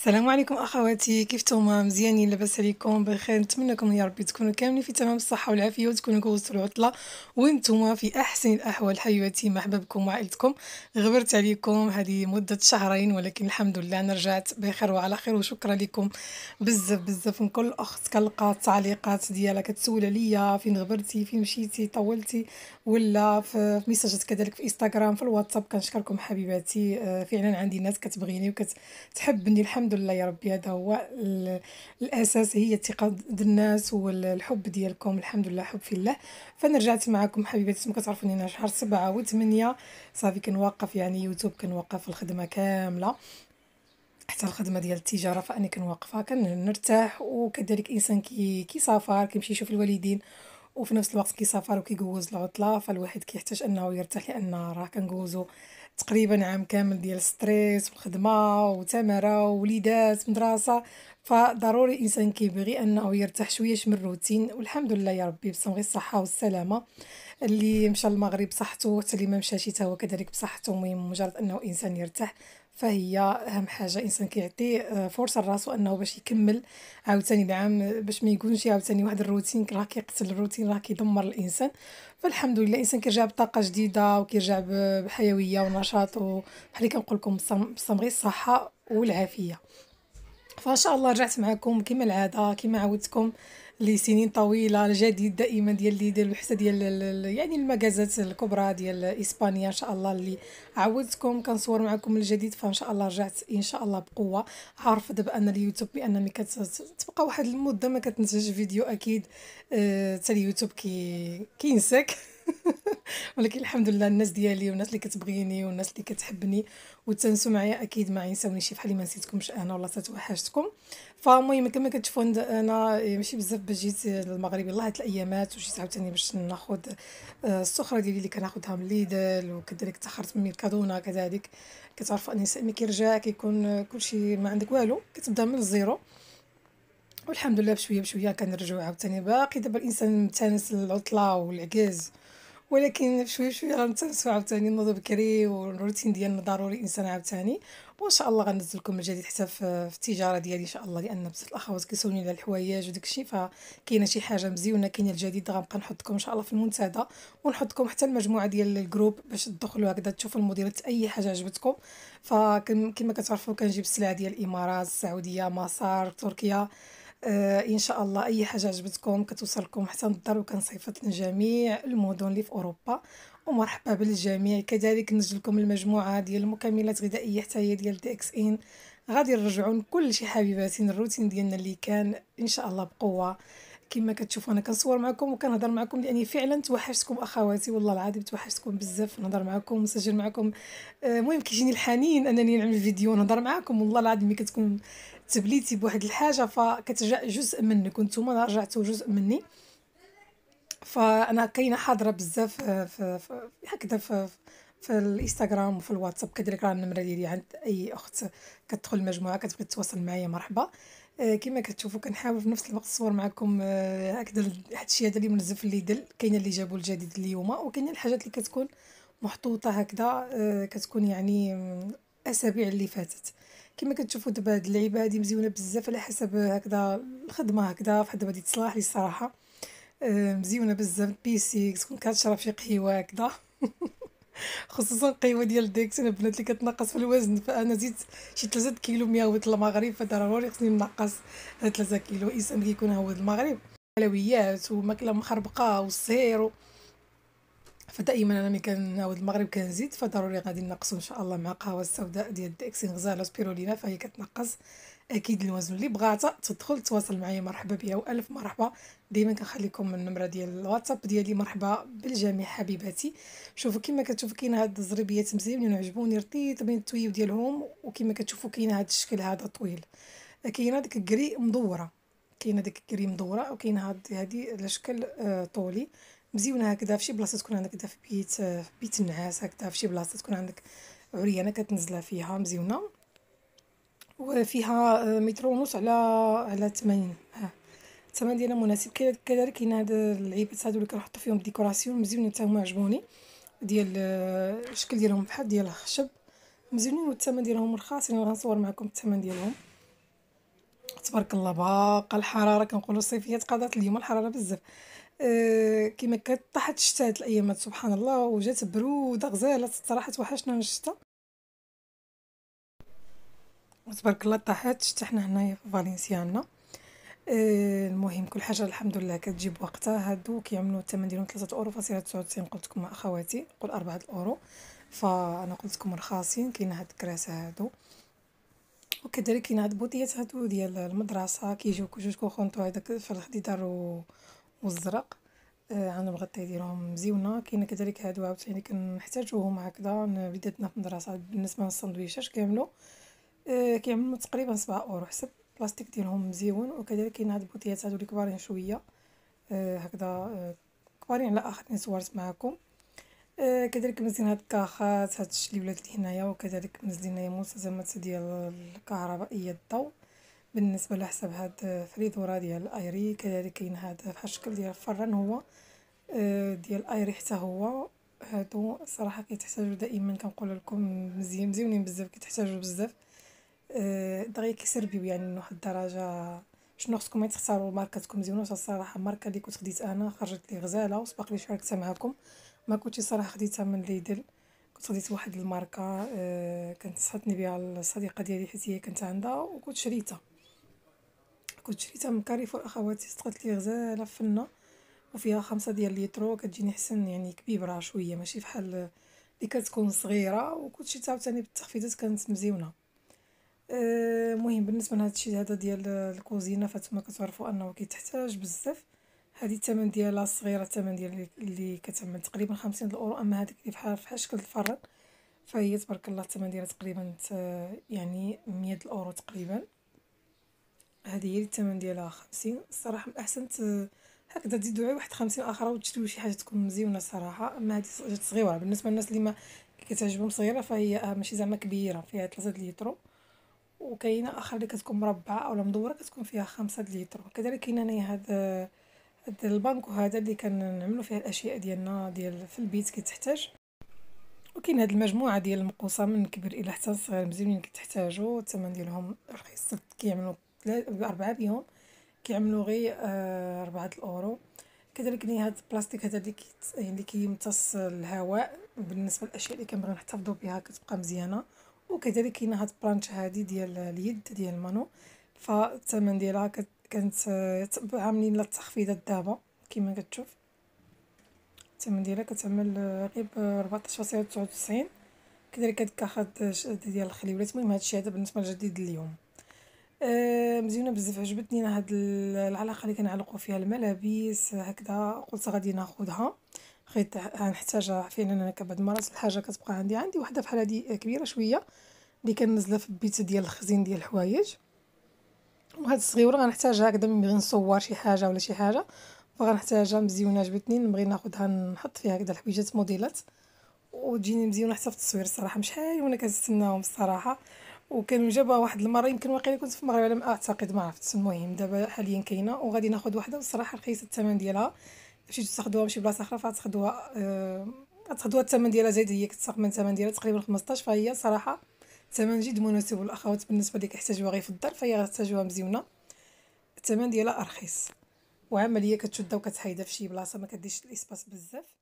السلام عليكم اخواتي كيف نتوما مزيانين لاباس عليكم بخير نتمنى لكم يا ربي تكونوا كاملين في تمام الصحه والعافيه وتكونوا كوزتوا العطله وانتم في احسن الاحوال حياتي مع بكم وعائلتكم غبرت عليكم هذه مده شهرين ولكن الحمد لله انا رجعت بخير وعلى خير وشكرا لكم بزاف بزاف من كل اخت كنلقى التعليقات ديالها كتسول عليا فين غبرتي فين مشيتي طولتي ولا في ميساجات كذلك في انستغرام في الواتساب كنشكركم حبيباتي آه، فعلا عندي ناس كتبغيني وكتحبني الحمد الحمد لله يا ربي هذا هو الاساس هي الثقه ديال الناس والحب ديالكم الحمد لله حب في الله فانا رجعت معكم حبيباتي كتعرفوني انا شهر سبعة و8 صافي كنوقف يعني يوتيوب كنوقف الخدمه كامله حتى الخدمه ديال التجاره فاني كنوقفها كنرتاح وكذلك انسان كي كيسافر كيمشي يشوف الوالدين وفي نفس الوقت كيسافر وكيجوز العطله فالواحد كيحتاج انه يرتاح لان راه كنجوزو تقريبا عام كامل ديال ستريس والخدمه وتماره ووليدات مدرسه فضروري الانسان كيبغي انه يرتاح شويه من الروتين والحمد لله يا ربي بصم غير الصحه والسلامه اللي مشى المغرب بصحته حتى اللي ما مشاش حتى هو كذلك بصحته المهم مجرد انه انسان يرتاح فهي اهم حاجه الانسان كيعطي آه، فرصه لراسو انه باش يكمل عاوتاني العام باش ما يكونش عاوتاني واحد الروتين راه كيقتل الروتين راه كيدمر الانسان فالحمد لله الانسان كيرجع بطاقه جديده وكيرجع بحيويه ونشاط وبحال اللي كنقول لكم غير الصحه والعافيه فان شاء الله رجعت معكم كما العاده كما عودتكم لسنين طويله الجديد دائما ديال اللي ديال الوحده ديال يعني المجازات الكبرى ديال اسبانيا ان شاء الله اللي عودتكم كنصور معكم الجديد فان شاء الله رجعت ان شاء الله بقوه عارفه دابا ان اليوتيوب بان ملي كتبقى واحد المده ما كتنتج فيديو اكيد آه، حتى آه اليوتيوب كي كينساك ولكن الحمد لله الناس ديالي والناس اللي كتبغيني والناس اللي كتحبني وتنسوا معايا اكيد ما ينساونيش بحال ما نسيتكمش انا ولا توحشتكم فالمهم كما كتشوفوا انا ماشي بزاف باش جيت للمغرب يلاه هاد الايامات وجيت عاوتاني باش ناخذ آه، السخره ديالي اللي كناخذها من ليدل وكذلك تاخرت من ميركادونا كذلك كتعرفوا الانسان ملي كيرجع كيكون كلشي ما عندك والو كتبدا من الزيرو والحمد لله بشويه بشويه كنرجعوا عاوتاني باقي دابا الانسان متانس العطله والعكاز ولكن شوي شوي غنتنسوا عاوتاني نوض بكري والروتين ديالنا ضروري الانسان عاوتاني وان شاء الله غنزل لكم الجديد حتى في التجاره ديالي ان شاء الله لان بزاف الاخوات كيسولوني على الحوايج وداك الشيء فكاينه شي حاجه مزيونه كاينه الجديد غنبقى نحطكم ان شاء الله في المنتدى ونحطكم حتى المجموعه ديال الجروب باش تدخلوا هكذا تشوفوا الموديلات اي حاجه عجبتكم فكما كتعرفوا كنجيب السلع ديال الامارات السعوديه مصر تركيا آه ان شاء الله اي حاجه عجبتكم كتوصلكم حتى للدار وكنصيفط لجميع المدن اللي في اوروبا ومرحبا بالجميع كذلك لكم المجموعه ديال المكملات الغذائيه حتى هي ديال دي اكس ان غادي نرجعوا كلشي حبيباتي الروتين ديالنا اللي كان ان شاء الله بقوه كما كتشوفوا انا كنصور معكم وكنهضر معكم لاني فعلا توحشتكم اخواتي والله العظيم توحشتكم بزاف نهضر معكم نسجل معكم آه، المهم كيجيني الحنين انني نعمل فيديو نهضر معكم والله العظيم كتكون تبليتي بواحد الحاجه فكترجع جزء منك وانتم رجعتوا جزء مني فانا كاينه حاضره بزاف هكذا في, في الانستغرام وفي الواتساب كدير راه النمره ديالي عند اي اخت كتدخل المجموعه كتبغي تتواصل معايا مرحبا آه، كما كتشوفوا كنحاول في نفس الوقت نصور معكم آه، هكذا واحد الشيء هذا اللي منزف اللي دل كاينه اللي جابوا الجديد اليوم وكاينه الحاجات اللي كتكون محطوطه هكذا آه، كتكون يعني اسابيع اللي فاتت كما كتشوفوا دابا هاد اللعيبه هادي مزيونه بزاف على حسب هكذا الخدمه هكذا فحال دابا هادي تصلاح لي الصراحه آه، مزيونه بزاف بيسي تكون كتشرب شي قهيوه هكذا خصوصا القهوه ديال ديكس انا البنات اللي كتنقص في الوزن فانا زيد شي 3 كيلو مياوت المغرب فضروري خصني نقص هاد 3 كيلو انسان كيكون هو المغرب حلويات وماكله مخربقه والصهير فدائما انا ملي كنعاود المغرب كنزيد فضروري غادي نقصو ان شاء الله مع القهوه السوداء ديال ديكسين غزاله سبيرولينا فهي كتنقص اكيد الوزن اللي بغاتها تدخل تواصل معايا مرحبا بها والف مرحبا ديما كنخليكم النمره ديال الواتساب ديالي مرحبا بالجميع حبيباتي شوفوا كما كتشوفوا كاين هاد الزربيات مزيانين وعجبوني رطيط بين التويو ديالهم وكما كتشوفوا كاين هاد الشكل هذا طويل كاينه ديك الكري مدوره كاينه ديك الكري مدوره وكاين هاد هادي على شكل آه، طولي مزيونه هكذا فشي بلاصه تكون عندك هكذا في بيت في بيت النعاس هكذا فشي بلاصه تكون عندك عريانه كتنزلها فيها مزيونه وفيها آه، متر ونص على على 80 الثمن ديالها مناسب كذلك كاين هاد العيبات هادو اللي كنحطو فيهم ديكوراسيون مزيونين حتى هما عجبوني ديال الشكل آه، ديالهم بحال ديال الخشب مزيونين والثمن ديالهم رخاص انا غنصور معكم الثمن ديالهم تبارك الله باقا الحراره كنقولوا الصيفيه تقاضات اليوم الحراره بزاف آه، كيما كانت طاحت هاد الايامات سبحان الله وجات بروده غزاله صراحه توحشنا من الشتا تبارك الله طاحت الشتاء حنا هنايا في فالنسيا عندنا آه، المهم كل حاجه الحمد لله كتجيب وقتها هادو كيعملوا الثمن ديالهم 3 اورو فاصله 99 قلت لكم اخواتي قول 4 اورو فانا قلت لكم رخاصين كاين هاد الكراسه هادو وكذلك كاين هاد البوطيات هادو ديال المدرسه كيجيو جوج كوخونطو هذاك في الخديدار و والزرق آه انا بغيت ديالهم مزيونه كاين كذلك هادو عاوتاني كنحتاجوهم هكذا وليداتنا في المدرسه بالنسبه للساندويشات كاملو آه كيعملوا تقريبا 7 اورو حسب البلاستيك ديالهم مزيون وكذلك كاين هاد البوتيات هادو اللي كبارين شويه آه هكذا آه، كبارين على اخر صورت معكم آه، كذلك منزلين هاد الكاخات هاد الشليولات اللي هنايا وكذلك منزلين هنايا ملتزمات ديال الكهربائيه الضوء بالنسبة لحساب هاد الفريدورة ديال الايري كذلك كاين هاد في الشكل ديال الفران هو آه، ديال ايري حتى هو هادو صراحة كيتحتاجوا دائما كنقول لكم مزيان مزيونين بزاف كيتحتاجوا بزاف آه، دغيا كيسربيو يعني لواحد الدرجة شنو خصكم تختاروا ماركتكم مزيونه الصراحه الماركه اللي كنت خديت انا خرجت لي غزاله وسبق لي شاركتها معكم ما كنتش صراحه خديتها من ليدل كنت خديت واحد الماركه آه، كانت صحتني بها الصديقه ديالي حيت هي كانت عندها وكنت شريتها كنت شريتها من كاريفور اخواتي صدقت لي غزاله فنه وفيها خمسة ديال ليترو كتجيني حسن يعني كبيبره شويه ماشي بحال اللي كتكون صغيره وكنت شريتها عاوتاني بالتخفيضات كانت مزيونه المهم أه بالنسبه لهذا الشيء هذا ديال الكوزينه فانتما كتعرفوا انه كيتحتاج بزاف هذه الثمن ديالها الصغيره الثمن ديال اللي كتعمل تقريبا 50 الاورو اما هذيك اللي بحال في شكل الفرن فهي تبارك الله الثمن ديالها تقريبا آه، يعني 100 الاورو تقريبا هذه هي الثمن ديالها خمسين الصراحه من الاحسن هكذا تزيدو غير واحد خمسين اخرى وتشريو شي حاجه تكون مزيونه الصراحه اما هذه جات صغيره بالنسبه للناس اللي ما كتعجبهم صغيره فهي ماشي زعما كبيره فيها 3 ليترو وكاينه اخر اللي كتكون مربعه اولا مدوره كتكون فيها 5 ليترو كذلك كاين هنايا هذا هذا البنك وهذا اللي كنعملو فيه الاشياء ديالنا ديال في البيت كتحتاج وكاين هاد المجموعه ديال المقوصه من كبير الى حتى صغير مزيانين كتحتاجو الثمن ديالهم رخيص كيعملوا بأربعة بيهم كيعملوا غير أربعة ربعة الأورو كذلك هاد البلاستيك هذا اللي كيت يعني اللي كيمتص الهواء بالنسبة للأشياء اللي كنبغيو نحتفظوا بها كتبقى مزيانة وكذلك كاين هاد البلانش هادي ديال اليد ديال المانو فالثمن ديالها كت كانت آه، عاملين لها التخفيضات دابا كيما كتشوف الثمن ديالها كتعمل آه، غير ب 14.99 كذلك هاد الكاخد ديال الخليولات المهم هادشي هذا بالنسبة لجديد اليوم آه، مزيونة بزاف عجبتني انا هاد العلاقة اللي كنعلقو فيها الملابس هكدا قلت غادي ناخدها خيط غنحتاجها فعلا انا بعض المرات الحاجة كتبقى عندي عندي وحدة بحال هادي كبيرة شوية اللي كنزلها في البيت ديال الخزين ديال الحوايج وهاد الصغيورة غنحتاجها هكدا ملي بغي نصور شي حاجة ولا شي حاجة فغنحتاجها مزيونة عجبتني نبغي ناخدها نحط فيها هكدا الحويجات موديلات وتجيني مزيونة حتى في التصوير الصراحة مشحال وانا كنستناهم الصراحة وكان جابها واحد المره يمكن واقيلا كنت في المغرب على ما اعتقد ما عرفت المهم دابا حاليا كاينه وغادي ناخذ وحده والصراحه رخيصه الثمن ديالها مشيتو تاخذوها ماشي بلاصه اخرى فتاخذوها أه... تاخذوها الثمن ديالها زايد هي كتسق من الثمن ديالها تقريبا 15 فهي صراحه الثمن جد مناسب للاخوات بالنسبه اللي كيحتاجوها غير في الدار فهي غتحتاجوها مزيونه الثمن ديالها رخيص وعمليه كتشدها وكتحيدها في شي بلاصه ما كديش الاسباس بزاف